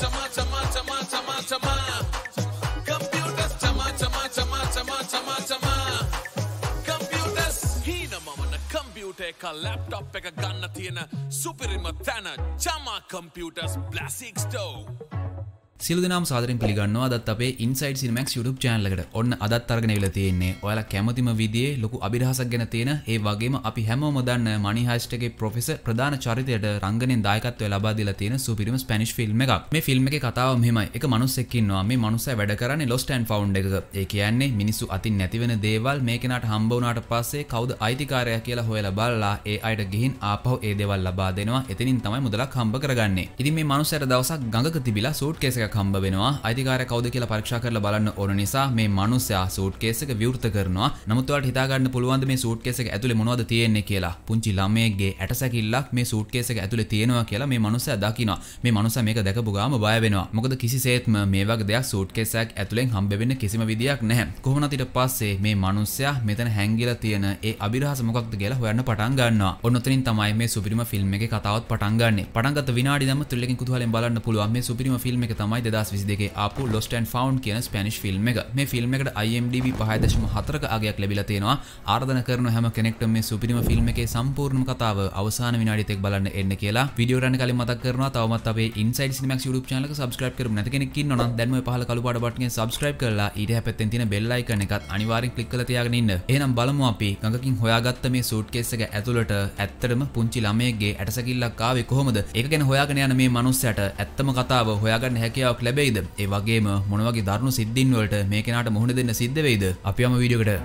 चमा चमा चमा चमा चमा कम्प्युटर्स चमा चमा चमा चमा गन्न සිලදනම් සාදරෙන් පිළිගන්නවා අදත් අපේ ඉන්සයිට සිනමක් YouTube චෑන්ලකට ඔන්න අදත් අර්ගෙන වෙල තියෙන්නේ ඔයාලා කැමතිම විදිේ ලොකු අභිරහසක් ගැන තියෙන ඒ වගේම අපි හැමෝම දන්න මනිහයිස්ටගේ පොෆෙස ප්‍රධාන චරිතයට රංගනෙන් දායකත්වය ලබා දීලා තියෙන සුපිරිම ස්පැනිෂ් ෆිල්ම් එකක් මේ ෆිල්ම් එකේ කතාව මෙහෙමයි එක මනුස්සෙක් ඉන්නවා මේ මනුස්සයා වැඩ කරන්නේ ලොස්ට් ඇන්ඩ් ෆවුන්ඩ් එකක ඒ කියන්නේ මිනිස්සු අතින් නැති වෙන දේවල් මේ කෙනාට හම්බ වුණාට පස්සේ කවුද අයිතිකාරයා කියලා හොයලා බලලා ඒ අයට ගිහින් ආපහු ඒ දේවල් ලබා දෙනවා එතනින් තමයි මුදලක් හම්බ කරගන්නේ ඉතින් මේ මනුස්සයාට දවසක් ගඟක තිබිලා සූට් කේස් එකක් සූට්කේසයක් හම්බ වෙනවා අධිකාර කවද කියලා පරක්ෂා කරලා බලන්න ඕන නිසා මේ මනුස්සයා සූට්කේසක විවෘත කරනවා නමුත් ඔයාලට හිතා ගන්න පුළුවන් මේ සූට්කේසක ඇතුලේ මොනවද තියෙන්නේ කියලා පුංචි ළමයෙක්ගේ ඇටසැකිල්ලක් මේ සූට්කේසක ඇතුලේ තියෙනවා කියලා මේ මනුස්සයා දකිනවා මේ මනුස්සයා මේක දැකපු ගාම බය වෙනවා මොකද කිසිසේත්ම මේ වගේ දෙයක් සූට්කේසයක් ඇතුලෙන් හම්බ වෙන්න කිසිම විදියක් නැහැ කොහොමද ඊට පස්සේ මේ මනුස්සයා මෙතන හැංගිලා තියෙන ඒ අභිරහස මොකක්ද කියලා හොයන්න පටන් ගන්නවා ඔන්න ඔතනින් තමයි මේ සුපිරිම ෆිල්ම් එකේ කතාවත් පටන් ගන්නෙ පටන් ගත්ත විනාඩි නම් ත්‍රිල්ලකින් කුතුහලෙන් බලන්න පුළුවන් මේ සුපිරිම ෆිල්ම් එක තමයි තමයි දෙදස් විසි දෙකේ අපපු ලොස්ටන් ෆවන් කියන ස්පැනිශ් ෆිල්ම් එක මේ ෆිල්ම් එකට අයිMDB පහදශම හතරක අගයක් ලැබිල තියෙනවා ආර්ධන කරන හැම කෙනෙක්ට මේ සුපිරිම ෆිල්ම් එකේ සම්පූර්ණ කතාව අවසාන විනාඩිතෙක් බලන්න එන්න කියලා විඩියෝරන්න කලින් මතක් කරනවා තවමත් අපේ ඉන්සයිඩ් සිනමක් YouTube channel එක subscribe කරමු නැති කෙනෙක් ඉන්නවනම් දැන්ම පහල කළු පාට බටන් එක subscribe කරලා ඊට හැපැත්තෙන් තියෙන bell icon එකත් අනිවාර්යෙන් click කරලා තියාගෙන ඉන්න එහෙනම් බලමු අපි ගඟකින් හොයාගත්ත මේ සූට්කේස් එක ඇතුළට ඇත්තටම පුංචි ළමයෙක්ගේ ඇටසැකිල්ලක් ආවේ කොහොමද ඒක ගැන හොයාගෙන යන මේ මනුස්සයාට ඇත්තම කතාව හොයාගන්න හැකියාව අවස්ථාවක් ලැබෙයිද ඒ වගේම මොනවගේ දරුණු සිද්ධීන් වලට මේ කෙනාට මුහුණ දෙන්න සිද්ධ වෙයිද අපි යමු වීඩියෝකට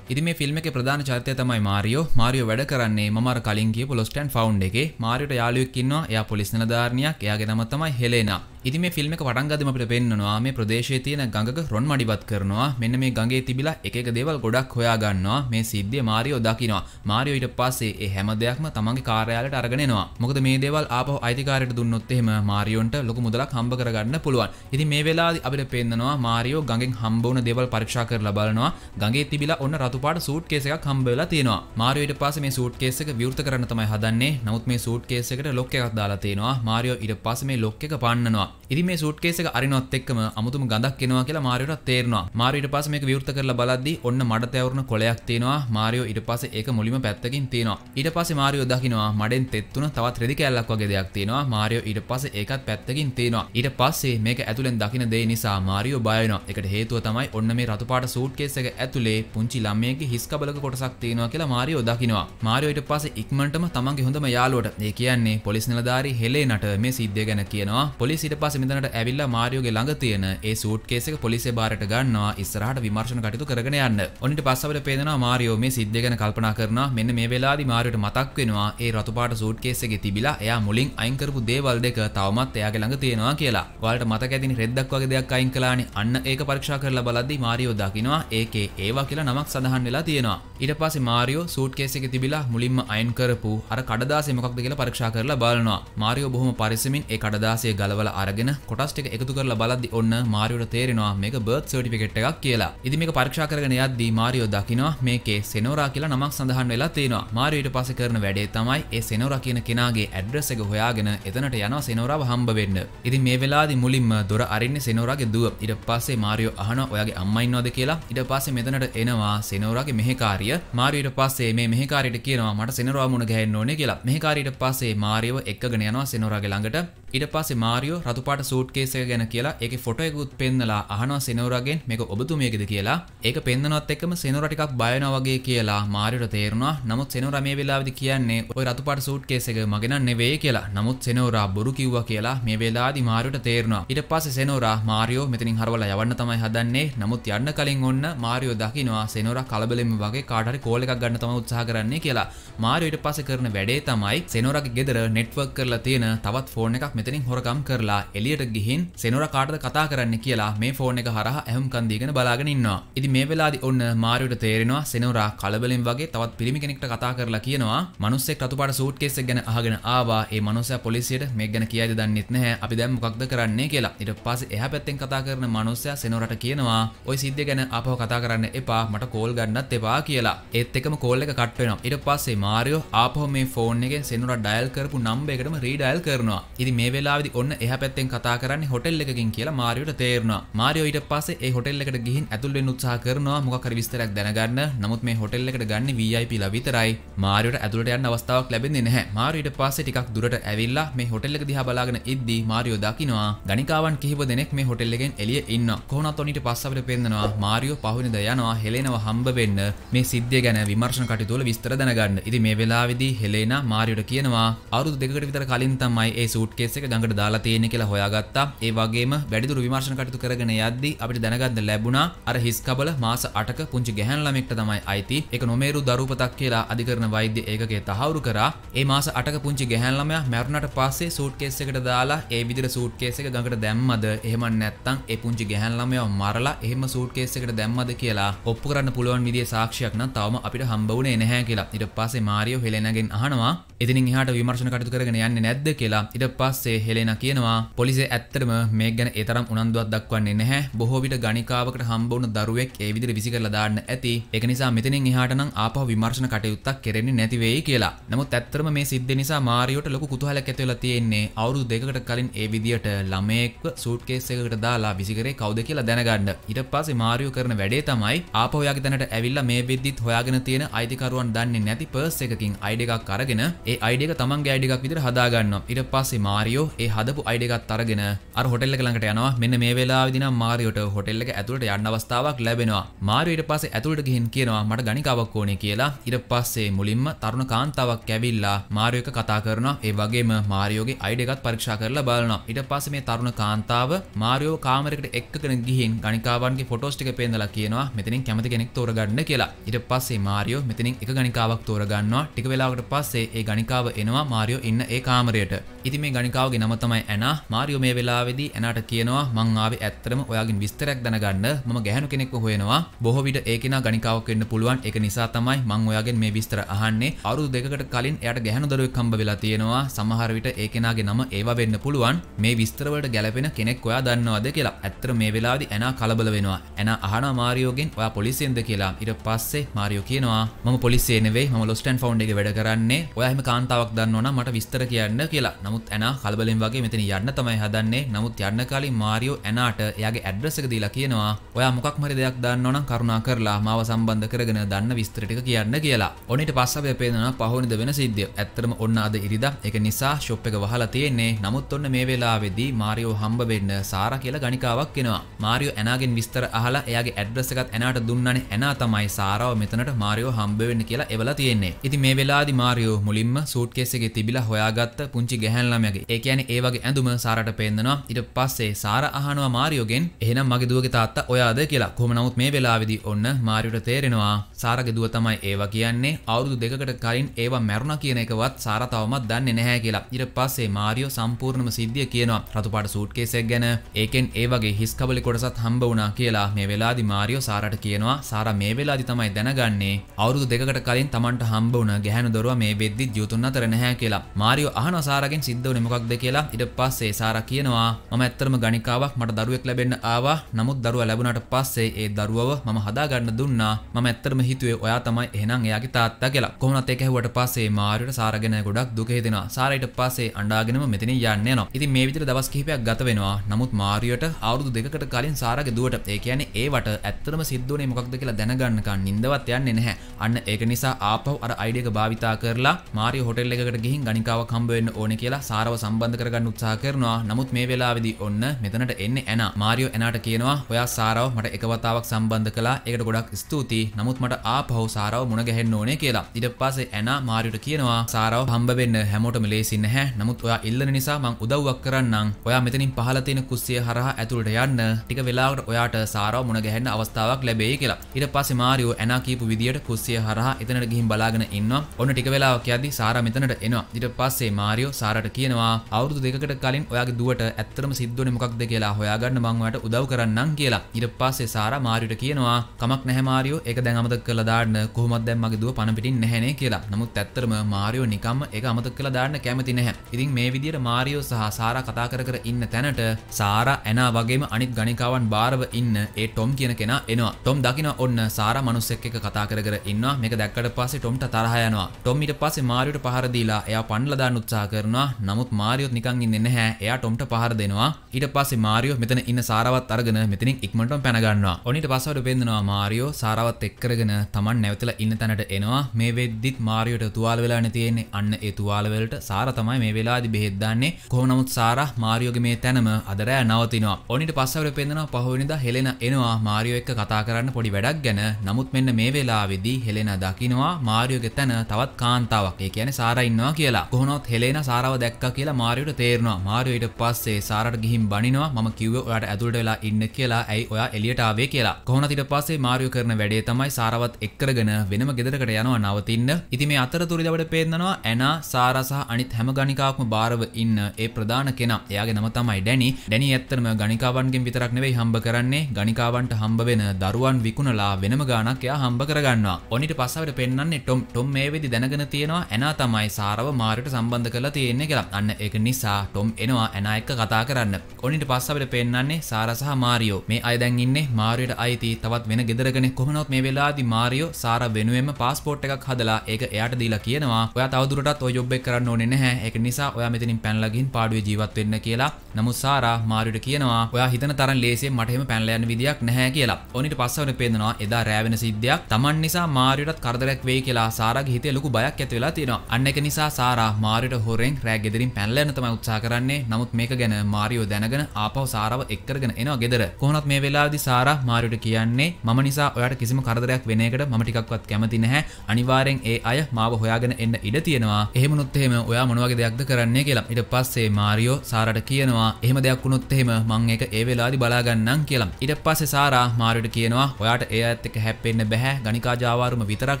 ඉදි මේ ෆිල්ම් එක ප්‍රධාන චරිතය තමයි මාරියෝ මාරියෝ වැඩ කරන්නේ මම අර කලින් කියපු ලොස්ට් ඇන්ඩ් ෆවුන්ඩ් එකේ මාරියට යාළුවෙක් ඉන්නවා එයා පොලිස් නිලධාරිනියක් එයාගේ නම තමයි හෙලේනා ඉති මේ ෆිල්ම වඩන්ගදම අපට පෙන්න්නවා මේ ප්‍රදේශය තියෙන ගඟක රොන් මඩිවත් කරනවා මෙන්න මේ ගගේ තිබිලා එක දෙවල් ගොඩක් හොයාගන්නවා මේ සිද්ධිය මාරියෝ දකිනවා මාරියෝයිට පස්සේ ඒ හැම දෙයක්ම තමන්ගේ කාරයාලට අරගෙනවා මොකද මේ දේවල් අප අයිතිකාරයට දුන්නොත්තෙම මාරියෝන්ට ලොක මුදලක් හම්බ කරගන්න පුළුවන් ඉති මේ වෙලා අපට පෙන්න්නවා මාරියෝ ගඟෙන් හම්බවන දෙවල් පරික්ෂා කර ලබලනවා ගගේ තිබිලා ඔන්න රතුපාට සූට් කේසක හම්බවෙලා තියෙනවා මාරියට පස මේ සූට් කේසක විෘත කරන තමයි හදන්නේ නමුත් මේ සූට් කේසකට ලොක්කයක් දාලා තියෙනවා මාරියෝ ඉට පස මේ ලොක්ක පන්නනවා ඉදි මේ සූට්කේස් එක අරිනොත් එක්කම අමුතුම ගඳක් එනවා කියලා මාරියට තේරෙනවා. මාරිය ඊට පස්සේ මේක විවෘත කරලා බලද්දී ඔන්න මඩ තැවුරුන කොලයක් තියෙනවා. මාරියෝ ඊට පස්සේ ඒක මුලින්ම පැත්තකින් තියනවා. ඊට පස්සේ මාරියෝ දකිනවා මඩෙන් තෙත් තුන තවත් රෙදි කෑල්ලක් වගේ දෙයක් තියෙනවා. මාරියෝ ඊට පස්සේ ඒකත් පැත්තකින් තියනවා. ඊට පස්සේ මේක ඇතුලෙන් දකින දේ නිසා මාරියෝ බය වෙනවා. ඒකට හේතුව තමයි ඔන්න මේ රතුපාට සූට්කේස් එක ඇතුලේ පුංචි ළමයෙක්ගේ හිස් කබලක කොටසක් තියෙනවා කියලා මාරියෝ දකිනවා. මාරියෝ ඊට පස්සේ ඉක්මනටම තමන්ගේ හොඳම යාළුවට ඒ කියන්නේ පොලිස් නිලධාරී හෙලේනට මේ සිද්ධිය ගැන කියනවා. පොලිස් ඊට පස මෙදනට ඇවිල්ල මාරියෝගේ ළඟ තියෙන ඒ සූට් කේසක පොලිසේ බාරට ගන්නවා ඉස්සරහට විමර්ශන කටයුතු කරගෙන යන්න. ඔන්නට පස්සවට පේනවා මාරියෝ මේ සිද්ධිය ගැන කල්පනා කරනවා. මෙන්න මේ වෙලාවේදී මාරියට මතක් වෙනවා ඒ රතු පාට සූට් කේස් එකේ තිබිලා එයා මුලින් අයින් කරපු දේවල් දෙක තවමත් එයාගේ ළඟ තියෙනවා කියලා. ඔයාලට මතක ඇතිනේ රෙද්දක් වගේ දෙයක් අයින් කළානේ. අන්න ඒක පරීක්ෂා කරලා බලද්දී මාරියෝ දකිනවා ඒකේ ඒවා කියලා නමක් සඳහන් වෙලා තියෙනවා. ඊට පස්සේ මාරියෝ සූට් කේස් එකේ තිබිලා මුලින්ම අයින් කරපු අර කඩදාසිය මොකක්ද කියලා පරීක්ෂා කරලා බලනවා. මාරියෝ බොහොම පරිස්සමින් ඒ කඩදාසිය ගලවලා අරගෙන කොටස්ටික එකතු කරලා බලද්දි ඔන්න මාරියට තේරෙනවා මේක බර්ත් සර්ටිෆිකට් එකක් කියලා. ඉතින් මේක පරීක්ෂා කරගෙන යද්දී මාරියෝ දකිනවා මේකේ සෙනෝරා කියලා නමක් සඳහන් වෙලා තියෙනවා. මාරියෝ ඊට පස්සේ කරන වැඩේ තමයි ඒ සෙනෝරා කියන කෙනාගේ ඇඩ්‍රස් එක හොයාගෙන එතනට යනවා සෙනෝරාව හම්බ වෙන්න. ඉතින් මේ වෙලාවේදී මුලින්ම දොර අරින්නේ සෙනෝරාගේ දුව. ඊට පස්සේ මාරියෝ අහනවා ඔයාගේ අම්මා ඉන්නවද කියලා. ඊට පස්සේ මෙතනට එනවා සෙනෝරාගේ මෙහෙකාරිය. මාරියෝ ඊට පස්සේ මේ මෙහෙකාරියට කියනවා මට සෙනෝරා මුණ ගැහෙන්න ඕනේ කියලා. මෙහෙකාරියට පස්සේ මාරියව එක්කගෙන යනවා සෙනෝරාගේ ළඟට. ඉට පස්සේ මාරියෝ රතුපාට සූට්කේසය ගැන කියලා එක ෆොටයකුත් පෙන්නලා අහනවා සෙනවරගෙන් මේක ඔබතුමියකද කියලා ඒක පෙන්න්නනොත් එක්කම සෙනරටිකක් බයනවගේ කියලා මාරිට තේරුණා නමුත් සෙනවර මේ වෙලාවිදි කියන්නේ ඔය රතුපාට සූට්කේසක මගෙන නෙවෙයි කියලා නමුත් සෙනවරා බොරු කිව්ව කියලා මේ වෙලාදි මාරිට තේරුණා ඉට පස්ස සෙනෝරා මාරියෝ මෙතිනින් හරවල යවන්න තමයි හදන්නේ නමුත් යන්න කලින් ඔන්න මාරියෝ දකිනවා සෙනෝර කලබලෙම වගේ කාටරි කෝලක් ගන්න තම උත්සාහ කරන්නේ කියලා මාරියට පස කරන වැඩේ තමයි සෙනෝරගේ ගෙදර නෙට්වක් කරලා තියෙන තවත් ෆෝන එකක් මෙ මෙතනින් හොරකම් කරලා එලියට ගිහින් සෙනොර කාටද කතා කරන්න කියලා මේ ෆෝන් එක හරහා ඇහුම් කන් දීගෙන බලාගෙන ඉන්නවා. ඉතින් මේ වෙලාවේදී ඔන්න මාරියට තේරෙනවා සෙනොරා කලබලෙන් වගේ තවත් පිරිමි කෙනෙක්ට කතා කරලා කියනවා මිනිස්සෙක් රතුපාට සූට් කේස් එක ගැන අහගෙන ආවා. ඒ මිනිස්සයා පොලිසියට මේක ගැන කියයිද දන්නෙත් නැහැ. අපි දැන් මොකක්ද කරන්නේ කියලා. ඊට පස්සේ එහා පැත්තෙන් කතා කරන මිනිස්සයා සෙනොරට කියනවා "ඔය සිද්ධිය ගැන ආපහු කතා කරන්න එපා. මට කෝල් ගන්නත් එපා" කියලා. ඒත් එකම කෝල් එක කට් වෙනවා. ඊට පස්සේ මාරියෝ ආපහු මේ ෆෝන් එකෙන් සෙනොරා ඩයල් කරපු නම්බර් එකටම රීඩයල් කරනවා. ඉතින් මේ මේ වෙලාවදි ඔන්න එහ පැත්තෙන් කතා කරන්නේ හොටෙල් එකකින් කියලා මාරියට තේරුණා. මාරියෝ ඊට පස්සේ ඒ හොටෙල් එකට ගිහින් ඇතුල් වෙන්න උත්සාහ කරනවා මොකක් හරි විස්තරයක් දැනගන්න. නමුත් මේ හොටෙල් එකට ගන්න VIP ලා විතරයි. මාරියට ඇතුළට යන්න අවස්ථාවක් ලැබෙන්නේ නැහැ. මාරියට පස්සේ ටිකක් දුරට ඇවිල්ලා මේ හොටෙල් එක දිහා බලාගෙන ඉද්දී මාරියෝ දකිනවා ගනිකාවන් කිහිප දෙනෙක් මේ හොටෙල් එකෙන් එළිය ඉන්න. කොහොමත් ඔනිට පස්සවට පෙන්නනවා මාරියෝ පහුවෙනිද යනවා හෙලෙනව හම්බ වෙන්න මේ සිද්ධිය ගැන විමර්ශන කටයුතු වල විස්තර දැනගන්න. ඉතින් මේ වෙලාවේදී හෙලේනා මාරියට කියනවා අවුරුදු දෙකකට විතර කලින් තමයි ඒ සූට්කේස් කේස් එක ගඟට දාලා තියෙන්නේ කියලා හොයාගත්තා. ඒ වගේම වැඩිදුර විමර්ශන කටයුතු කරගෙන යද්දී අපිට දැනගන්න ලැබුණා අර හිස් කබල මාස 8ක පුංචි ගැහැණු ළමෙක්ට තමයි අයිති. ඒක නොමේරු දරුපතක් කියලා අධිකරණ වෛද්‍ය ඒකකයේ තහවුරු කරා. ඒ මාස 8ක පුංචි ගැහැණු ළමයා මැරුණට පස්සේ සූට් කේස් එකට දාලා ඒ විදිහට සූට් කේස් එක ගඟට දැම්මද එහෙම නැත්නම් ඒ පුංචි ගැහැණු ළමයා මරලා එහෙම සූට් කේස් එකට දැම්මද කියලා ඔප්පු කරන්න පුළුවන් විදිහේ සාක්ෂියක් නම් තවම අපිට හම්බ වුණේ නැහැ කියලා. ඊට පස්සේ මාරියෝ හෙලෙනගෙන් අහනවා ඉතින් එහාට විමර්ශන කටයුතු කරගෙන යන්නේ නැද්ද කියලා ඊට පස්සේ හෙලෙනා කියනවා පොලිසිය ඇත්තටම මේ ගැන ඒ තරම් උනන්දුවක් දක්වන්නේ නැහැ බොහෝ විට ගණිකාවකට හම්බ වුණු දරුවෙක් ඒ විදිහට විසි කරලා දාන්න ඇති ඒක නිසා මෙතනින් එහාට නම් ආපහු විමර්ශන කටයුත්තක් කෙරෙන්නේ නැති වෙයි කියලා නමුත් ඇත්තටම මේ සිද්ධ නිසා මාරියට ලොකු කුතුහලයක් ඇති වෙලා තියෙන්නේ අවුරුදු දෙකකට කලින් ඒ විදිහට ළමයෙක්ව සූට්කේස් එකකට දාලා විසිකරේ කවුද කියලා දැනගන්න ඊට පස්සේ මාරියෝ කරන වැඩේ තමයි ආපහු යාගේ දැනට ඇවිල්ලා මේ වෙද්දිත් හොයාගෙන තියෙන අයිතිකරුවන් දන්නේ නැති පර්ස් එකකින් අයිඩ එකක් අරගෙන ඒ අයිඩක තමන්ගේ අයිඩිකක් විදිර හදාගන්නවා ඉට පස්සේ මාරියෝ ඒ හදපු අයිඩකත් අරගෙන අර හොටල්ල ළඟට යනවා මෙන්න මේ වෙලා දින මාරියට හොටල්ල එක ඇතුළට යන්න අවස්ථාවක් ලැබෙනවා මාරියට පස්සේ ඇතුළට ගිහින් කියනවා මට ගනිකාවක් ඕනේ කියලා ඉට පස්සේ මුලින්ම තරුණ කාන්තාවක් කැවිල්ලා මාරියක කතා කරනවා ඒ වගේම මාරියෝගේ අයිඩකත් පරික්ෂා කරලා බලනවා ඉට පස්සේ මේ තරුණ කාන්තාව මාරියෝ කාමරකට එක්කගෙන ගිහින් ගනිකාවන්ගේ ෆොටෝස් ටික පෙන්දලා කියනවා මෙතනින් කැමති කෙනෙක් තෝරගන්න කියලා ඊට පස්සේ මාරියෝ මෙතනින් එක ගණිකාවක් තෝරගන්නවා ටික වෙලාවකට පස්සේ ඒ ගනිකාව එනවා මාරියෝ ඉන්න ඒ කාමරයට ඉතින් මේ ගණිකාවගේ නම තමයි ඇනා. මාරියෝ මේ වෙලාවේදී ඇනාට කියනවා මං ආවේ ඇත්තටම ඔයාගෙන් විස්තරයක් දැනගන්න. මම ගැහණු කෙනෙක්ව හොයනවා. බොහෝ විට ඒ කෙනා ගණිකාවක් වෙන්න පුළුවන්. ඒක නිසා තමයි මං ඔයාගෙන් මේ විස්තර අහන්නේ. අවුරුදු දෙකකට කලින් එයාට ගැහණු දරුවෙක් හම්බ වෙලා තියෙනවා. සමහර විට ඒ කෙනාගේ නම ඒවා වෙන්න පුළුවන්. මේ විස්තර වලට ගැලපෙන කෙනෙක් ඔයා දන්නවද කියලා. ඇත්තට මේ වෙලාවේදී ඇනා කලබල වෙනවා. ඇනා අහනවා මාරියෝගෙන් ඔයා පොලිසියෙන්ද කියලා. ඊට පස්සේ මාරියෝ කියනවා මම පොලිසියේ නෙවෙයි. මම ලොස්ට් ඇන්ඩ් ෆවුන්ඩ් එකේ වැඩ කරන්නේ. ඔයා එහෙම කාන්තාවක් දන්නවනම් මට විස්තර කියන්න කියලා. නමුත් නමුත් ඇන කලබලෙන් වගේ මෙතන යන්න තමයි හදන්නේ නමුත් යන්න කලින් මාරියෝ ඇනාට එයාගේ ඇඩ්‍රස් එක දීලා කියනවා ඔයා මොකක් හරි දෙයක් දන්නව නම් කරුණා කරලා මාව සම්බන්ධ කරගෙන දන්න විස්තර ටික කියන්න කියලා. ඔන්න ඊට පස්සේ අපි පේනවා පහවනිද වෙන සිද්ධිය. ඇත්තටම ඔන්න අද ඉරිදා ඒක නිසා ෂොප් එක වහලා තියෙන්නේ. නමුත් ඔන්න මේ වෙලාවේදී මාරියෝ හම්බ වෙන්න සාරා කියලා ගණිකාවක් එනවා. මාරියෝ ඇනාගෙන් විස්තර අහලා එයාගේ ඇඩ්‍රස් එකත් ඇනාට දුන්නනේ. ඇනා තමයි සාරාව මෙතනට මාරියෝ හම්බ වෙන්න කියලා එවලා තියෙන්නේ. ඉතින් මේ වෙලාවේදී මාරියෝ මුලින්ම සූට්කේස් එකේ තිබිලා හොයාගත්ත පුංචි ගැහැණු ගෑන් ළමයාගේ. ඒ කියන්නේ ඒ වගේ ඇඳුම සාරට පෙන්නනවා. ඊට පස්සේ සාර අහනවා මාරියෝගෙන් එහෙනම් මගේ දුවගේ තාත්තා ඔයාද කියලා. කොහොම නමුත් මේ වෙලාවේදී ඔන්න මාරියෝට තේරෙනවා සාරගේ දුව තමයි ඒවා කියන්නේ. අවුරුදු දෙකකට කලින් ඒවා මැරුණා කියන එකවත් සාර තවමත් දන්නේ නැහැ කියලා. ඊට පස්සේ මාරියෝ සම්පූර්ණම සිද්ධිය කියනවා. රතුපාට සූට් කේසයක් ගැන ඒකෙන් ඒ වගේ හිස් කබලි කොටසත් හම්බ වුණා කියලා මේ වෙලාවේදී මාරියෝ සාරට කියනවා. සාරා මේ වෙලාවේදී තමයි දැනගන්නේ අවුරුදු දෙකකට කලින් Tamanට හම්බ වුණ ගැහැණු දරුවා මේ වෙද්දි ජීවතුන් අතර නැහැ කියලා. මාරියෝ අහනවා සාරාගෙන් සිද්ධ වුණේ මොකක්ද කියලා ඊට පස්සේ සාරා කියනවා මම ඇත්තටම ගණිකාවක් මට දරුවෙක් ලැබෙන්න ආවා නමුත් දරුවා ලැබුණාට පස්සේ ඒ දරුවව මම හදාගන්න දුන්නා මම ඇත්තටම හිතුවේ ඔයා තමයි එහෙනම් එයාගේ තාත්තා කියලා කොහොමවත් ඒක ඇහුවට පස්සේ මාරියට සාරාගෙන ගොඩක් දුක හිතෙනවා සාරා ඊට පස්සේ අඬාගෙනම මෙතන යන්න යනවා ඉතින් මේ විදිහට දවස් කිහිපයක් ගත වෙනවා නමුත් මාරියට අවුරුදු දෙකකට කලින් සාරාගේ දුවට ඒ කියන්නේ ඒවට ඇත්තටම සිද්ධ වුණේ මොකක්ද කියලා දැනගන්නකන් නිින්දවත් යන්නේ නැහැ අන්න ඒක නිසා ආපහු අර අයිඩියක භාවිතා කරලා මාරි හොටෙල් එකකට ගිහින් ගණිකාවක් හම්බ වෙන්න ඕනේ කියලා කියලා සාරව සම්බන්ධ කරගන්න උත්සාහ කරනවා. නමුත් මේ වෙලාවේදී ඔන්න මෙතනට එන්නේ ඇනා. මාරියෝ ඇනාට කියනවා ඔයා සාරව මට එක වතාවක් සම්බන්ධ කළා. ඒකට ගොඩක් ස්තුතියි. නමුත් මට ආපහු සාරව මුණ ගැහෙන්න ඕනේ කියලා. ඊට පස්සේ ඇනා මාරියට කියනවා සාරව හම්බ වෙන්න හැමෝටම ලේසි නැහැ. නමුත් ඔයා ඉල්ලන නිසා මං උදව්වක් කරන්නම්. ඔයා මෙතනින් පහළ තියෙන කුස්සිය හරහා ඇතුළට යන්න. ටික වෙලාවකට ඔයාට සාරව මුණ ගැහෙන්න අවස්ථාවක් ලැබෙයි කියලා. ඊට පස්සේ මාරියෝ ඇනා කියපු විදියට කුස්සිය හරහා එතනට ගිහින් බලාගෙන ඉන්නවා. ඔන්න ටික වෙලාවක් යද්දී සාරා මෙතනට එනවා. ඊට පස්සේ මාරියෝ සාරට ඔයාලට කියනවා අවුරුදු දෙකකට කලින් ඔයාගේ දුවට ඇත්තටම සිද්ධ වුණේ මොකක්ද කියලා හොයාගන්න මම ඔයාට උදව් කරන්නම් කියලා. ඊට පස්සේ සාරා මාරියට කියනවා කමක් නැහැ මාරියෝ ඒක දැන් අමතක කරලා දාන්න කොහොමද දැන් මගේ දුව පණ පිටින් නැහැ නේ කියලා. නමුත් ඇත්තටම මාරියෝ නිකම්ම ඒක අමතක කරලා දාන්න කැමති නැහැ. ඉතින් මේ විදියට මාරියෝ සහ සාරා කතා කර කර ඉන්න තැනට සාරා ඇනා වගේම අනිත් ගණිකාවන් බාරව ඉන්න ඒ ටොම් කියන කෙනා එනවා. ටොම් දකින්න ඔන්න සාරා මනුස්සෙක් එක්ක කතා කර කර ඉන්නවා. මේක දැක්කට පස්සේ ටොම්ට තරහ යනවා. ටොම් ඊට පස්සේ මාරියට පහර දීලා එයා පන්නලා දාන්න උත්සාහ කරනවා. නමුත් මාරියොත් නිකන් ඉන්නේ නැහැ. එයා ටොම්ට පහර දෙනවා. ඊට පස්සේ මාරියෝ මෙතන ඉන්න සාරාවත් අරගෙන මෙතනින් ඉක්මනටම පැන ගන්නවා. ඔන්න ඊට පස්සෙ වෙන්නනවා මාරියෝ සාරාවත් එක් කරගෙන Taman නැවතලා ඉන්න තැනට එනවා. මේ වෙද්දිත් මාරියෝට තුවාල වෙලානේ තියෙන්නේ. අන්න ඒ තුවාල වලට සාරා තමයි මේ වෙලාවේදී බෙහෙත් දාන්නේ. කොහොම නමුත් සාරා මාරියෝගේ මේ තැනම අද රෑ නවතිනවා. ඔන්න ඊට පස්සෙ වෙන්නනවා පහවෙනිදා හෙලෙන එනවා මාරියෝ එක්ක කතා කරන්න පොඩි වැඩක් ගැන. නමුත් මෙන්න මේ වෙලාවේදී හෙලෙන දකිනවා මාරියෝගේ තැන තවත් කාන්තාවක්. ඒ කියන්නේ සාරා ඉන්නවා කියලා. කොහොනොත් හෙලෙන සාරාව දැක්ක කියලා මාරයට තේරනවා මාරයට පස්සේ සාරට ගිහින් බනිනවා මම කිව්ව ඔයාට ඇතුළට වෙලා ඉන්න කියලා ඇයි ඔයා එලියට ආවේ කියලා කොහොනතිට පස්සේ මාරියෝ කරන වැඩේ තමයි සාරවත් එක්කරගෙන වෙනම ගෙදරකට යනවා නවතින්න ඉතින් මේ අතරතුරේ අපිට පේන්නනවා ඇනා සාරා සහ අනිත් හැම ගණිකාවක්ම බාරව ඉන්න ඒ ප්‍රධාන කෙනා එයාගේ නම තමයි ඩැනි ඩැනි ඇත්තටම ගණිකාවන්ගෙන් විතරක් නෙවෙයි හම්බ කරන්නේ ගණිකාවන්ට හම්බ වෙන දරුවන් විකුණලා වෙනම ගාණක් එයා හම්බ කරගන්නවා ඔනිට පස්සවට පෙන්න්නේ ටොම් ටොම් මේ වෙදි දැනගෙන තියෙනවා ඇනා තමයි සාරව මාරයට සම්බන්ධ කරලා තියෙන්නේ කියලා අන්න ඒක නිසා ටොම් එනවා ඇනා එක්ක කතා කරන්න. ඔනිට පස්ස අපිට පෙන්වන්නේ සාරා සහ මාරියෝ. මේ අය දැන් ඉන්නේ මාරියට අයිති තවත් වෙන ගෙදරකනේ. කොහොමනොත් මේ වෙලාවේදී මාරියෝ සාරා වෙනුවෙන්ම પાස්පෝර්ට් එකක් හදලා ඒක එයාට දීලා කියනවා. ඔයා තවදුරටත් ওই ජොබ් එක කරන්න ඕනේ නැහැ. ඒක නිසා ඔයා මෙතනින් පැනලා ගිහින් පාඩුවේ ජීවත් වෙන්න කියලා. නමුත් සාරා මාරියට කියනවා ඔයා හිතන තරම් ලේසියෙන් මට එහෙම පැනලා යන්න විදියක් නැහැ කියලා. ඔනිට පස්ස වෙන පෙන්නනවා එදා රෑ වෙන සිද්ධියක්. Taman නිසා මාරියටත් කරදරයක් වෙයි කියලා සාරාගේ හිතේ ලොකු බයක් ඇති වෙලා තියෙනවා. අන්න ඒක නිසා සාරා මාරියට හොරෙන් රෑ ගෙදරින් පැල්ලන තම උත්සා කරන්නේ නමුත් මේක ගැන මාරියෝ දැනගෙන ආපව සාරව එක්කරගෙන එනවා ගෙදර කොහොමත් මේ වෙලාවේදී සාරා මාරියට කියන්නේ මම නිසා ඔයාට කිසිම කරදරයක් වෙන එකට මම ටිකක්වත් කැමති නැහැ අනිවාර්යෙන් ඒ අය මාව හොයාගෙන එන්න ඉඩ තියෙනවා එහෙමනොත් එහෙම ඔයා මොන වගේ දෙයක්ද කරන්නේ කියලා ඊට පස්සේ මාරියෝ සාරාට කියනවා එහෙම දෙයක් වුණොත් එහෙම මං ඒක ඒ වෙලාවේදී බලා ගන්නම් කියලා ඊට පස්සේ සාරා මාරියට කියනවා ඔයාට ඒ අයත් එක්ක හැප්පෙන්න බෑ ගණිකා ජාවාරුම විතරක්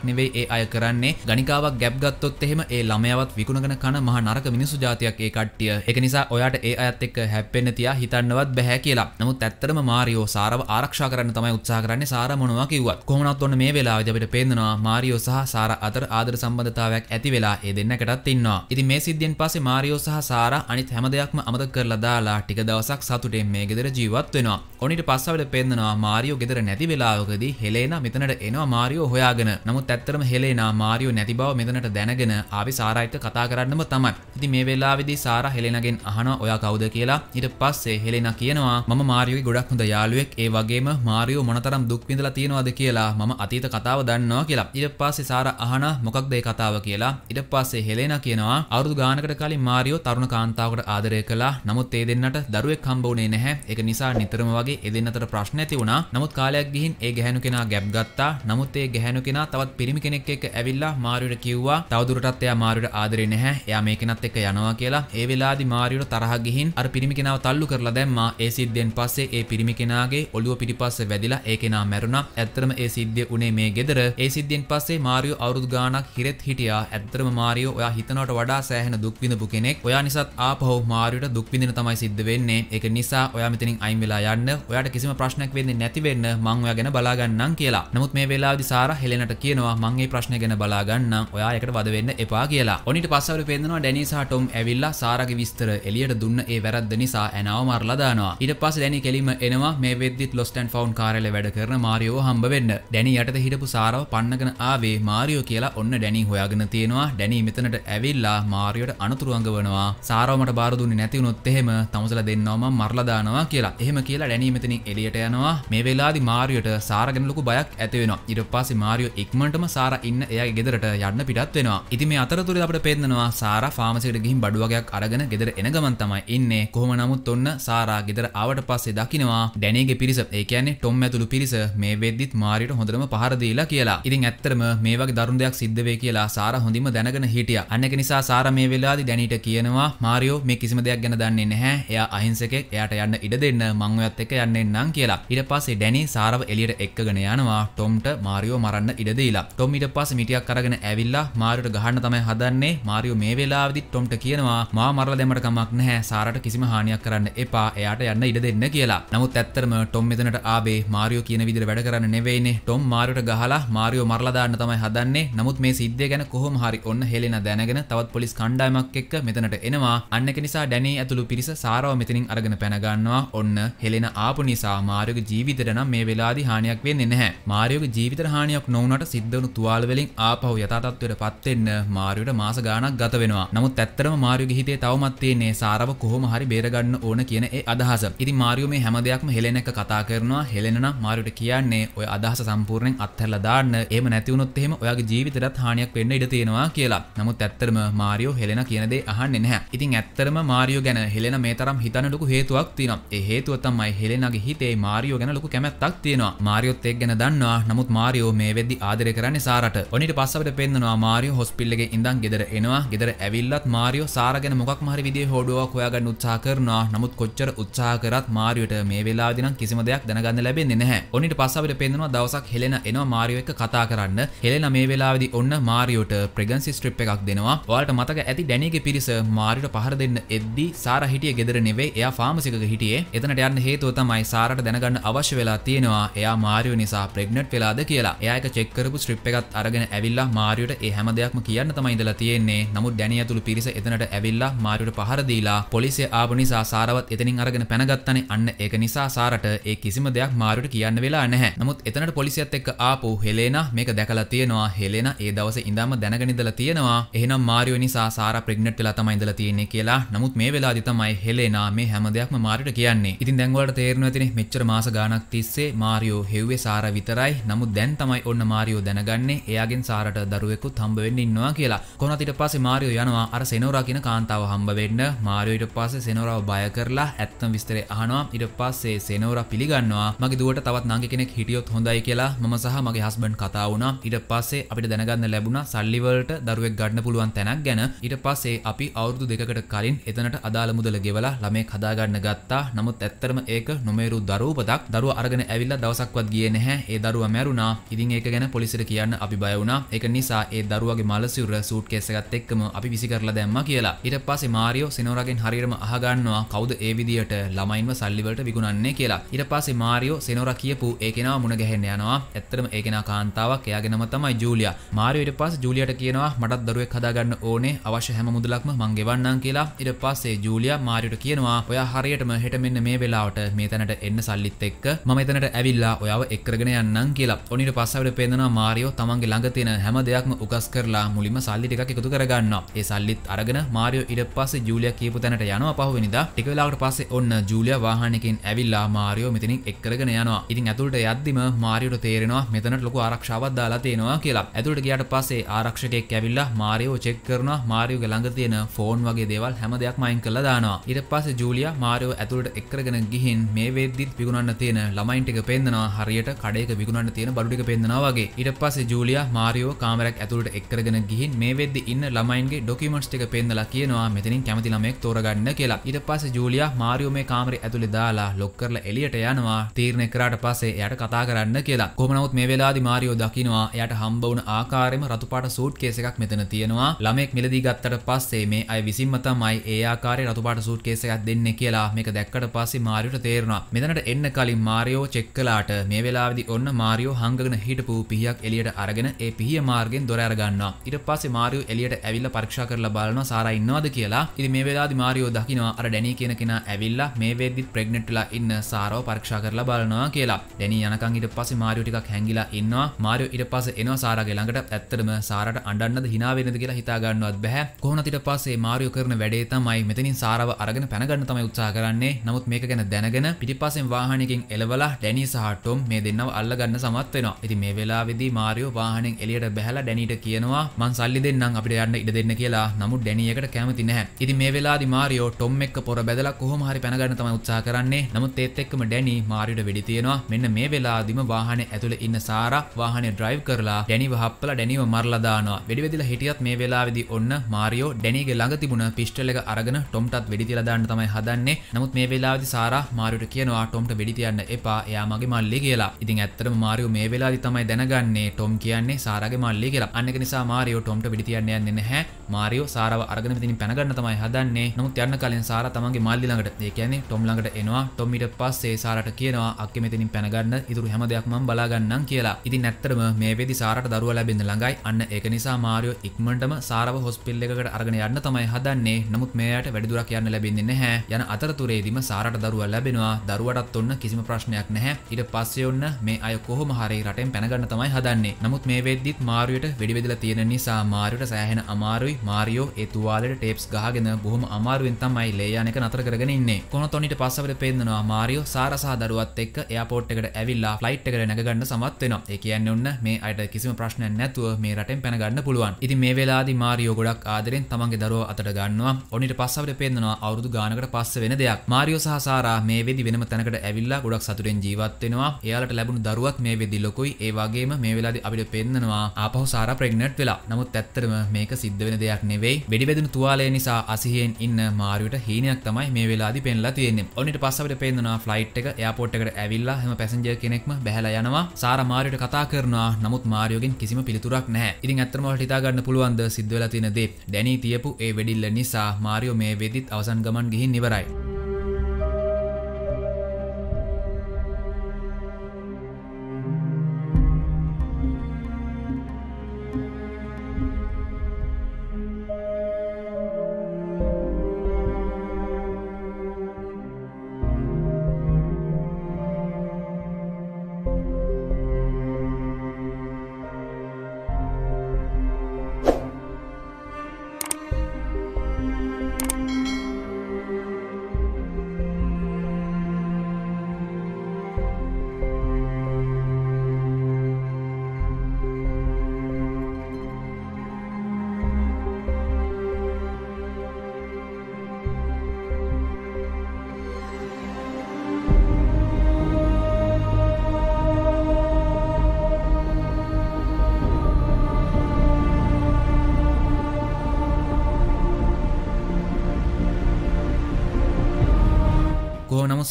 නෙවෙයි ඒ අය කරන්නේ ගණිකාවක් ගැප් ගත්තොත් එහෙම ඒ ළමයාවත් විකුණගෙන කන මහා නරක මිනිස්සු මිනිස්සු ජාතියක් ඒ කට්ටිය එක නිසා ඔයාට ඒ අත් එක් හැපෙන් තිය හිතන්නවත් බැහැ කියලා නමුත් ඇත්තරම මාරියෝ සාරව ආරක්ෂා කරන්න තමයි උත්සා කරන්නේ සාර මොනවා කිවත් කොමනත් ඔන්න මේ වෙලා ජපට පේදනවා මාරියෝ සහ සාර අතර ආදර සම්බධතාවයක් ඇති වෙලා ඒ දෙන්නකටත් ඉන්නවා ඉති මේ සිද්ධියෙන් පසේ මාරියෝ සහ සාර අනිත් හැම දෙයක්ම අමත කරලා දාලා ටික දවසක් සතුටෙන් මේ ගෙදර ජීවත් වෙනවා ඔනිට පස්සවට පෙන්දනවා මාරියෝ ගෙදර නැති වෙලාවකදී හෙලේන මෙතනට එනවා මාරියෝ හොයාගෙන නමුත් ඇත්තරම හෙලේනා මාරියෝ නැති බව මෙතනට දැනගෙන ආවි සාරයිත කතා කරන්නම තමයි ඉතින් මේ වෙලාවිදි සාර හෙලෙනගෙන් අහන ඔයා කවුද කියලා ඊට පස්සේ හෙලෙන කියනවා මම මාරියෝගේ ගොඩක් හොඳ යාළුවෙක් ඒ වගේම මාරියෝ මොනතරම් දුක් විඳලා තියෙනවද කියලා මම අතීත කතාව දන්නවා කියලා ඊට පස්සේ සාර අහන මොකක්ද ඒ කතාව කියලා ඊට පස්සේ හෙලෙන කියනවා අවුරුදු ගානකට කලින් මාරියෝ තරුණ කාන්තාවකට ආදරය කළා නමුත් ඒ දෙන්නට දරුවෙක් හම්බ වුණේ නැහැ ඒක නිසා නිතරම වගේ ඒ දෙන්නතර ප්‍රශ්න ඇති වුණා නමුත් කාලයක් ගිහින් ඒ ගැහැණු කෙනා ගැබ් ගත්තා නමුත් ඒ ගැහැණු කෙනා තවත් පිරිමි කෙනෙක් එක්ක ඇවිල්ලා මාරියට කිව්වා තවදුරටත් එයා මාරියට ආදරේ නැහැ එයා මේ කෙනත් එක්ක යනවා කියලා ඒ වෙලාදි මාරියට තරහ ගිහින් අර පිරිමි කෙනාව තල්ලු කරලා දැම්මා ඒ සිද්ධියෙන් පස්සේ ඒ පිරිමි කෙනාගේ ඔළුව පිටිපස්සේ වැදිලා ඒ කෙනා මැරුණා ඇත්තටම ඒ සිද්ධිය උනේ මේ ගෙදර ඒ සිද්ධියෙන් පස්සේ මාරියෝ අවුරුදු ගාණක් හිරෙත් හිටියා ඇත්තටම මාරියෝ ඔයා හිතනවට වඩා සෑහෙන දුක් විඳපු කෙනෙක්. ඔයා නිසාත් ආපහු මාරියට දුක් විඳින තමයි සිද්ධ වෙන්නේ. ඒක නිසා ඔයා මෙතනින් අයින් වෙලා යන්න. ඔයාට කිසිම ප්‍රශ්නයක් වෙන්නේ නැති වෙන්න මං ඔයා ගැන බලා ගන්නම් කියලා. නමුත් මේ වෙලාවේදී සාරා හෙලෙනට කියනවා මං මේ ප්‍රශ්නේ ගැන බලා ගන්නම්. ඔයා ඒකට වද වෙන්න එපා කියලා. ඔනිට පස්සවල පෙන්නනවා ඩැනී සහ ටොම් ඇවිල්ලා සාරග විස්තර එලියට දුන්න ඒ වැරද්ද නිසා ඇනාව මරලදානවා ඉට පස දැනි කෙලිම එනවා මේ වෙදදිත් ලොස්ටන් ෆවන් කාරල වැඩ කරන මාරියෝ හම්බ වෙන්න දැනි යට හිටපු සාරව පන්නගෙන ආවේ මාරියෝ කියලා ඔන්න ඩැනි හොයාගෙන තියෙනවා ඩැනි මෙතනට ඇවිල්ලා මාරියට අනතුරුවඟවනවා සාරවමට බාරදුන්න නැතිවුණොත් එහෙම තමසල දෙන්නවම මරලදානවා කියලා එහෙම කියලා ඩැනීමතනින් එලියට යනවා මේ වෙලාදි මාරියට සාරගෙනලොකු බයක් ඇතිවෙන ඉට පස මාරියෝ ඉක්මටම සාර ඉන්න එය ගෙදරට යන්න පිටත් වෙනවා ඉති මේ අතරතුර අපට පෙන්දනවා සාර ෆාමසිට ගිහින් බඩුවගයක් අරගෙන ගෙදර එන ගමන් තමයි එන්නේ. කොහොම නමුත් ඔන්න සාරා ගෙදර ආවට පස්සේ දකිනවා ඩැනීගේ පිරිස ඒ කියන්නේ ටොම් ඇතුළු පිරිස මේ වෙද්දිත් මාරියට හොඳටම පහර දීලා කියලා. ඉතින් ඇත්තටම මේ වගේ දරුණු දෙයක් සිද්ධ වෙයි කියලා සාරා හොඳින්ම දැනගෙන හිටියා. අන්න ඒක නිසා සාරා මේ වෙලාවේදී ඩැනීට කියනවා මාරියෝ මේ කිසිම දෙයක් ගැන දන්නේ නැහැ. එයා අහිංසකෙක්. එයාට යන්න ඉඩ දෙන්න මං ඔයත් එක්ක යන්න එන්නම් කියලා. ඊට පස්සේ ඩැනී සාරාව එළියට එක්කගෙන යනවා ටොම්ට මාරියෝ මරන්න ඉඩ දීලා. ටොම් ඊට පස්සේ මිටියක් අරගෙන ඇවිල්ලා මාරියට ගහන්න තමයි හදන්නේ. මාරියෝ මේ වෙලාවේදී ටොම්ට එක කියනවා මා මරලා දැමට කමක් නැහැ සාරට කිසිම හානියක් කරන්න එපා එයාට යන්න ඉඩ දෙන්න කියලා. නමුත් ඇත්තටම ටොම් මෙතනට ආවේ මාරියෝ කියන විදිහට වැඩ කරන්න නෙවෙයිනේ. ටොම් මාරියට ගහලා මාරියෝ මරලා දාන්න තමයි හදන්නේ. නමුත් මේ සිද්ධිය ගැන කොහොම හරි ඔන්න හෙලෙනා දැනගෙන තවත් පොලිස් කණ්ඩායමක් එක්ක මෙතනට එනවා. අන්න ඒක නිසා ඩැනී ඇතුළු පිරිස සාරව මෙතනින් අරගෙන පැන ගන්නවා. ඔන්න හෙලෙන ආපු නිසා මාරියෝගේ ජීවිතේට නම් මේ වෙලාවේදී හානියක් වෙන්නේ නැහැ. මාරියෝගේ ජීවිතේට හානියක් නොවුනට සිද්ධ වුණු තුවාල වලින් ආපහු යථා තත්ත්වයට පත් වෙන්න මාරියට මාස ගාණක් ගත වෙනවා. නමුත් ඇත්තට ඇතරම මාරයු හිතේ තවමත්තේන්නේ සාරව කොහොම හරි බේරගන්න ඕන කියන ඒ අදහස ඉති මාරියු මේ හැම දෙයක්ම හෙලෙනක කතා කරනවා හෙලෙන මාරුට කියන්නේ ඔය අදහස සම්පූර්ණයෙන් අත්හැරලා දාන්න එහෙම නැතිවුණොත් එහෙම ඔයාගේ ජීවිතයටත් හානියක් වෙන්න ඉඩ තියෙනවා කියලා නමුත් ඇත්තරම මාරියෝ හෙලෙන කියන දේ අහන්නේ නැහැ ඉතින් ඇත්තරම මාරියෝ ගැන හෙලෙන මේ තරම් හිතන ලොකු හේතුවක් තියෙනවා ඒ හේතුව තමයි හෙලෙනගේ හිතේ මාරියෝ ගැන ලොකු කැමැත්තක් තියෙනවා මාරියොත් එක් ගැන දන්නවා නමුත් මාරියෝ මේ වෙද්දි ආදරය කරන්නේ සාරට ඔනිට පස්සට පෙන්නනවා මාරියෝ හොස්පිටල් එකේ ඉඳන් ගෙදර එනවා ගෙදර ඇවිල්ලත් මාරියෝ මාරියෝ සාර ගැන මොකක් මහරි විදිහේ හොඩුවක් හොයාගන්න උත්සාහ කරනවා. නමුත් කොච්චර උත්සාහ කරත් මාරියට මේ වෙලාවේදී නම් කිසිම දෙයක් දැනගන්න ලැබෙන්නේ නැහැ. ඔන්න ඊට පස්සේ අපිට පේනවා දවසක් හෙලෙන එනවා මාරියෝ එක්ක කතා කරන්න. හෙලෙන මේ වෙලාවේදී ඔන්න මාරියට ප්‍රෙගන්සි ස්ට්‍රිප් එකක් දෙනවා. ඔයාලට මතක ඇති ඩැනීගේ පිරිස මාරියට පහර දෙන්න එද්දී සාර හිටිය ගෙදර නෙවෙයි. එයා ෆාමසිකක හිටියේ. එතනට යන්න හේතුව තමයි සාරට දැනගන්න අවශ්‍ය වෙලා තියෙනවා. එයා මාරියෝ නිසා ප්‍රෙග්නට් වෙලාද කියලා. එයා එක චෙක් කරපු ස්ට්‍රිප් එකත් අරගෙන ඇවිල්ලා මාරියට ඒ හැම දෙයක්ම කියන්න තමයි ඉඳලා තියෙන්නේ. නමුත් ඩැනී ඇතුළු පිරිස එතනට ඇවිල්ලා මාරුට පහර දීලා පොලිසිය ආපු නිසා සාරවත් එතනින් අරගෙන පැනගත්තනේ අන්න ඒක නිසා සාරට ඒ කිසිම දෙයක් මාරුට කියන්න වෙලා නැහැ. නමුත් එතනට පොලිසියත් එක්ක ආපු හෙලේනා මේක දැකලා තියෙනවා. හෙලේනා ඒ දවසේ ඉඳන්ම දැනගෙන ඉඳලා තියෙනවා. එහෙනම් මාරියෝ නිසා සාරා ප්‍රෙග්නන්ට් වෙලා තමයි ඉඳලා තියෙන්නේ කියලා. නමුත් මේ වෙලාවේදී තමයි හෙලේනා මේ හැම දෙයක්ම මාරියට කියන්නේ. ඉතින් දැන් ඔයාලට තේරෙනවා ඇතිනේ මෙච්චර මාස ගාණක් තිස්සේ මාරියෝ හෙව්වේ සාරා විතරයි. නමුත් දැන් තමයි ඔන්න මාරියෝ දැනගන්නේ එයාගෙන් සාරට දරුවෙකුත් හම්බ වෙන්න ඉන්නවා කියලා. කොහොමද ඊට පස්සේ මාරියෝ යනවා අර සෙනෝර සෙනෝරා කියෙන කාන්තාව හම්බ වෙන්න මාරයට පස සෙනෝරාව බය කරලා ඇත්තම් විස්තර අහනවා ඉට පස්සේ සෙනෝර පිළිගන්නවා මගේ දුවට තවත් නග කෙනෙක් හිටියොත් හොඳයි කියලා ම සහ මගේ හස්බන්් කතාවුණ ඉට පස්සේ අපිට දැනගන්න ලැබුණ සල්ලිවලට දරුවක් ගන්න පුළුවන් තැනක් ගැන ඉට පස්සේ අපි අවුරදු දෙකට කලින් එතනට අදාළ මුදල ගෙවලා ළමේ කදාගන්න ගත්තා නමුත් ඇත්තරම ඒක නොමේරු දරූපතක් දරුව අරගෙන ඇවිල්ල දවසක්වත් ගිය නැහැ ඒ දරුව මැරුණා ඉදින් ඒක ගැන පොලිසිට කියන්න අපි බයවුණා එක නිසා ඒ දරුවගේ මලසිවර සූට් කෙසගත් එක්කම අපි විසි කරලා දැම්ම කියලා ඉට පස්සේ මාරියෝ සෙනෝරගෙන් හරිරම අහගන්නවා කවුද ඒ විදියට ළමයින්ව සල්ලිවලට විගුණන්නේ කියලා ඉට පස්සේ මාරියෝ සෙනෝර කියපු ඒකෙනවා මුණ ගැහෙන්න යනවා ඇත්තටම ඒකෙන කාන්තාවක් එයාගෙනම තමයි ජූලියා මාරියෝ ඊට පස්සේ ජූලියට කියනවා මටත් දරුවෙක් හදාගන්න ඕනේ අවශ්‍ය හැම මුදලක්ම මං ගෙවන්නම් කියලා ඊට පස්සේ ජූලියා මාරියට කියනවා ඔයා හරියටම හෙට මෙන්න මේ වෙලාවට මේ තැනට එන්න සල්ලිත් එක්ක මම එතනට ඇවිල්ලා ඔයාව එක්කරගෙන යන්නම් කියලා ඔනිට පස්සවට පේනවා මාරියෝ තමන්ගේ ළඟ තියෙන හැම දෙයක්ම උකස් කරලා මුලින්ම සල්ලි ටිකක් එකතු කරගන්නවා. ඒ සල්ලිත් අර තියාගෙන මාරියෝ ඉඩ පස්සේ ජූලියා කියපු තැනට යනවා පහුවෙනිදා ටික වෙලාවකට පස්සේ ඔන්න ජූලියා වාහනයකින් ඇවිල්ලා මාරියෝ මෙතනින් එක් කරගෙන යනවා. ඉතින් ඇතුළට යද්දිම මාරියෝට තේරෙනවා මෙතනට ලොකු ආරක්ෂාවක් දාලා තියෙනවා කියලා. ඇතුළට ගියාට පස්සේ ආරක්ෂකයෙක් ඇවිල්ලා මාරියෝ චෙක් කරනවා මාරියෝගේ ළඟ තියෙන ෆෝන් වගේ දේවල් හැම දෙයක්ම අයින් කරලා දානවා. ඊට පස්සේ ජූලියා මාරියෝ ඇතුළට එක් කරගෙන ගිහින් මේ වෙද්දිත් විකුණන්න තියෙන ළමයින් ටික පෙන්නනවා හරියට කඩේක විකුණන්න තියෙන බඩු ටික පෙන්නනවා වගේ. ඊට පස්සේ ජූලියා මාරියෝ කාමරයක් ඇතුළට එක් කරගෙන ගිහින් මේ වෙද්දි ඉන්න ළමයින්ගේ ඩොකියුමන්ට්ස් ටික පෙන්දලා කියනවා මෙතනින් කැමති ළමෙක් තෝරගන්න කියලා. ඊට පස්සේ ජූලියා මාරියෝ මේ කාමරේ ඇතුලේ දාලා ලොක් කරලා එළියට යනවා. තීරණය කරාට පස්සේ එයාට කතා කරන්න කියලා. කොහොම නමුත් මේ වෙලාවේදී මාරියෝ දකිනවා එයාට හම්බ වුණ ආකාරයෙන්ම රතුපාට සූට්කේස් එකක් මෙතන තියෙනවා. ළමෙක් මිලදී ගත්තට පස්සේ මේ අය විසින්ම තමයි ඒ ආකාරයේ රතුපාට සූට්කේස් එකක් දෙන්නේ කියලා. මේක දැක්කට පස්සේ මාරියෝට තේරුණා. මෙතනට එන්න කලින් මාරියෝ චෙක් කළාට මේ වෙලාවේදී ඔන්න මාරියෝ හංගගෙන හිටපු පිහියක් එළියට අරගෙන ඒ පිහිය මාර්ගෙන් දොර අරගන්නවා. ඊට පස්සේ මාරියෝ එළියට ඇවිල්ලා පරීක්ෂා කරලා බලනවා සාර ඉන්නවද කියලා ඉති මේ වෙලා මාරියෝ දකිනවා අර ඩැනී කියන කෙන ඇවිල්ලා මේ වෙද්දිත් ප්‍රෙග්නෙට්ලා ඉන්න සාරෝ පරක්ෂා කරලා බලනවා කියලා ඩැනී යනකං ඉට පස මාරියෝ ටිකක් හැංගිලා ඉන්නවා මාරියෝ ඉට පස එනවා සාරගේ ළඟට ඇත්තටම සාරට අඩන්නද හිනාවෙනද කියලා හිතාගන්නවත් බැහැ කොහොනතිට පස්සේ මාරියෝ කරන වැඩේ තමයි මෙතනින් සාරව අරගෙන පැනගන්න තමයි උත්සා කරන්නේ නමුත් මේක ගැන දැනගෙන පිටිපසෙන් වාහනකින් එලවලා ඩැනී සහටොම් මේ දෙන්නව අල්ලගන්න සමත් වෙනවා ඉති මේ වෙලාවෙදී මාරියෝ වාහනෙන් එලියට බැහලා ඩැනීට කියනවා මං සල්ලි දෙන්නම් අපිට යන්න ඉඩ දෙන්න කියලා නමුත් ඩැ ගැනියකට කැමති නැහැ. ඉතින් මේ වෙලාවේදී මාරියෝ ටොම් එක්ක පොර බැදලා කොහොම හරි පැනගන්න තමයි උත්සාහ කරන්නේ. නමුත් ඒත් එක්කම ඩැනි මාරියට වෙඩි තියනවා. මෙන්න මේ වෙලාවේදීම වාහනේ ඇතුලේ ඉන්න සාරා වාහනේ ඩ්‍රයිව් කරලා ඩැනිව හප්පලා ඩැනිව මරලා දානවා. වෙඩි වැදිලා හිටියත් මේ වෙලාවේදී ඔන්න මාරියෝ ඩැනිගේ ළඟ තිබුණ පිස්ටල් එක අරගෙන ටොම්ටත් වෙඩි තියලා දාන්න තමයි හදන්නේ. නමුත් මේ වෙලාවේදී සාරා මාරියට කියනවා ටොම්ට වෙඩි තියන්න එපා. එයා මගේ මල්ලි කියලා. ඉතින් ඇත්තටම මාරියෝ මේ වෙලාවේදී තමයි දැනගන්නේ ටොම් කියන්නේ සාරාගේ මල්ලි කියලා. අන්න ඒක නිසා මාරියෝ ටොම්ට වෙඩි තියන්න යන්නේ නැහැ. මාරියෝ සාරාව අරගෙන තින් පැනගන්න තමයි හදන්නේ නමුත් යන්න කලින් සාර තමන්ගේ මල්ලි ළඟට ඒ කියන්නේ ටොම් ළඟට එනවා ටොම් ඊට පස්සේ සාරට කියනවා අක්කේ මෙතනින් පැනගන්න ඉතුරු හැම දෙයක්ම මම බලාගන්නම් කියලා. ඉතින් ඇත්තටම මේ වෙදි සාරට දරුවා ලැබෙන්න ළඟයි. අන්න ඒක නිසා මාරියෝ ඉක්මනටම සාරව හොස්පිටල් එකකට අරගෙන යන්න තමයි හදන්නේ. නමුත් මෙයාට වැඩි දුරක් යන්න ලැබෙන්නේ නැහැ. යන අතරතුරේදීම සාරට දරුවා ලැබෙනවා. දරුවටත් ඔන්න කිසිම ප්‍රශ්නයක් නැහැ. ඊට පස්සේ ඔන්න මේ අය කොහොම හරි රටෙන් පැනගන්න තමයි හදන්නේ. නමුත් මේ වෙද්දිත් මාරියට වෙඩි බෙදලා තියෙන නිසා මාරියට සෑහෙන අමාරුයි. මාරියෝ ඒ තුවාලට ටේප්ස් ගහගෙන බොහොම අමාරුවෙන් තමයි ලේයාන එක නතර කරගෙන ඉන්නේ. කොනොතොනිට පස්සවට පෙන්නනවා මාරියෝ සාර සහ දරුවත් එක්ක එයාපෝට් එකට ඇවිල්ලා ෆ්ලයිට් එකට නැගගන්න සමත් වෙනවා. ඒ කියන්නේ ඔන්න මේ අයට කිසිම ප්‍රශ්නයක් නැතුව මේ රටෙන් පැන ගන්න පුළුවන්. ඉතින් මේ වෙලාවේදී මාරියෝ ගොඩක් ආදරෙන් තමන්ගේ දරුවා අතට ගන්නවා. ඔනිට පස්සවට පෙන්නනවා අවුරුදු ගානකට පස්සේ වෙන දෙයක්. මාරියෝ සහ සාරා මේ වෙදි වෙනම තැනකට ඇවිල්ලා ගොඩක් සතුටෙන් ජීවත් වෙනවා. එයාලට ලැබුණු දරුවත් මේ වෙදි ලොකුයි. ඒ වගේම මේ වෙලාවේදී අපිට පෙන්නනවා ආපහු සාරා ප්‍රෙග්නන්ට් වෙලා. නමුත් ඇත්තටම මේක සිද්ධ වෙන දෙයක් නෙවෙයි. වෙඩි පිළිවෙදන තුවාලය නිසා අසිහෙන් ඉන්න මාරයට හීනයක් තමයි මේ වෙලාදි පෙන්ලා තියෙන්නේ ඔනිට පස්සට පේදනා ෆ්ලයිට් එක යාපෝට්කට ඇවිල්ලා හම පැසජ කෙනෙක්ම බැහල යනවා සාර මාරයට කතා කරනවා නමුත් මාරයෝගෙන් කිසිම පිතුරක් නෑ ඉතින් අත්තරමට හිතාගන්න පුළුවන්ද සිද්ධවල තිනදේ දැනී තියපු ඒ වැඩිල්ල නිසා මාරියෝ මේ වෙදිත් අවසන් ගමන් ගිහින් නිවරයි.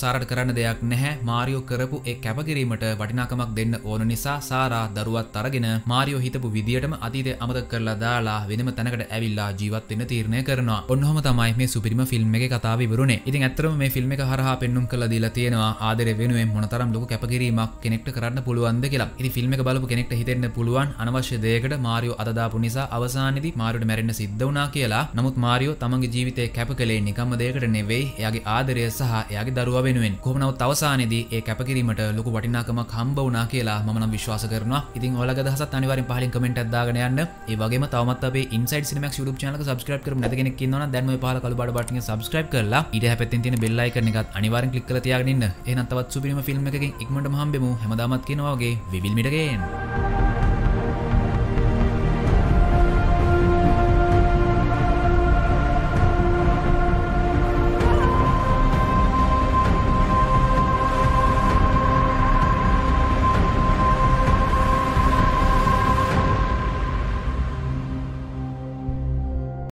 සාරට කරන්න දෙයක් නැහැ මාරියෝ කරපු එක් කැපකිරීමට වටිනාකමක් දෙන්න ඕන නිසා සාරා දරුවත් අරගෙන මාරියෝ හිතපු විදියටම අතීතය අමතක කරලා දාලා වෙනම තැනකට ඇවිල්ලා ජීවත් වෙන්න තීරණය කරනවා. ඔන්නෝම තමයි මේ සුපිරිම ෆිල්ම් එකේ කතාව ඉවරුනේ. ඉතින් ඇත්තටම මේ ෆිල්ම් එක හරහා පෙන්눔 කරලා දීලා තියෙනවා ආදරය වෙනුවෙන් මොනතරම් ලොකු කැපකිරීමක් කෙනෙක්ට කරන්න පුළුවන්ද කියලා. ඉතින් ෆිල්ම් එක බලපු කෙනෙක්ට හිතෙන්න පුළුවන් අනවශ්‍ය දෙයකට මාරියෝ අත දාපු නිසා අවසානයේදී මාරියට මැරෙන්න සිද්ධ වුණා කියලා. නමුත් මාරියෝ තමන්ගේ ජීවිතේ කැප කළේ නිකම්ම දෙයකට නෙවෙයි. එයාගේ ආදරය සහ එයාගේ දරුවා වෙනුවෙන් කොමනවත් අවසානයේදී ඒ කැපකිරීමට ලොකු වටිනාකමක් හම්බ වුණා කියලා මම නම් විශ්වාස කරනවා. ඉතින් ඔයාලගේ අදහසත් අනිවාර්යෙන් පහලින් කමෙන්ට් එකක් දාගෙන යන්න. ඒ වගේම තවමත් අපේ Inside Cinemax YouTube channel එක subscribe කරමු නැති කෙනෙක් ඉන්නවනම් දැන් මේ පහල කළු බඩ බටන් එක subscribe කරලා ඊට හැපෙත්තෙන් තියෙන bell icon එකත් අනිවාර්යෙන් click කරලා තියාගෙන ඉන්න. එහෙනම් තවත් සුපිරිම ෆිල්ම් එකකින් ඉක්මනටම හම්බෙමු. හැමදාමත් කියනවා වගේ we will meet again.